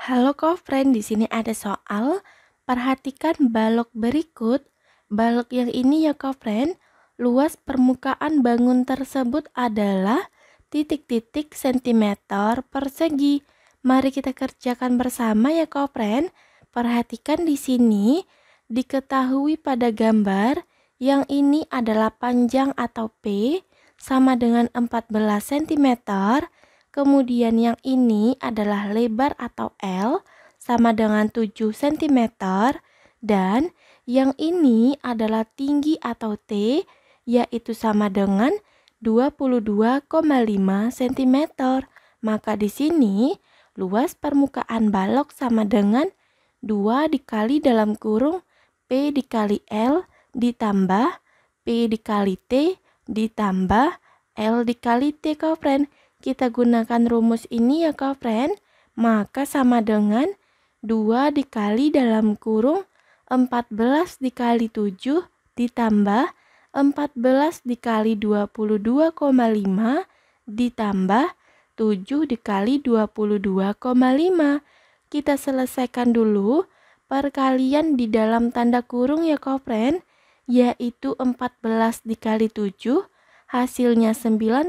Halo friend, di sini ada soal. Perhatikan balok berikut. Balok yang ini ya friend, luas permukaan bangun tersebut adalah titik-titik sentimeter persegi. Mari kita kerjakan bersama ya friend. Perhatikan di sini, diketahui pada gambar yang ini adalah panjang atau P sama dengan 14 cm Kemudian yang ini adalah lebar atau L sama dengan 7 cm dan yang ini adalah tinggi atau T yaitu sama dengan 22,5 cm. Maka di sini luas permukaan balok sama dengan 2 dikali dalam kurung P dikali L ditambah P dikali T ditambah L dikali T, kau kita gunakan rumus ini ya kak friend, maka sama dengan 2 dikali dalam kurung 14 dikali 7 ditambah 14 dikali 22,5 ditambah 7 dikali 22,5. Kita selesaikan dulu perkalian di dalam tanda kurung ya kak friend, yaitu 14 dikali 7 hasilnya 98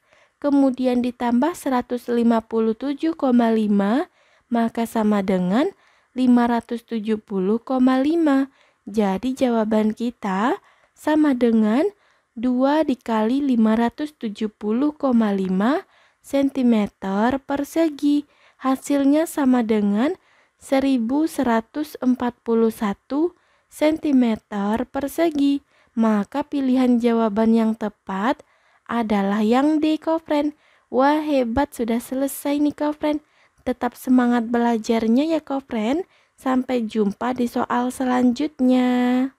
kemudian ditambah 157,5 maka sama dengan 570,5. Jadi jawaban kita sama dengan 2 dikali 570,5 cm persegi. Hasilnya sama dengan 1141 cm persegi. Maka pilihan jawaban yang tepat adalah yang D Kofren. Wah hebat sudah selesai nih Kofren. Tetap semangat belajarnya ya Kofren. Sampai jumpa di soal selanjutnya.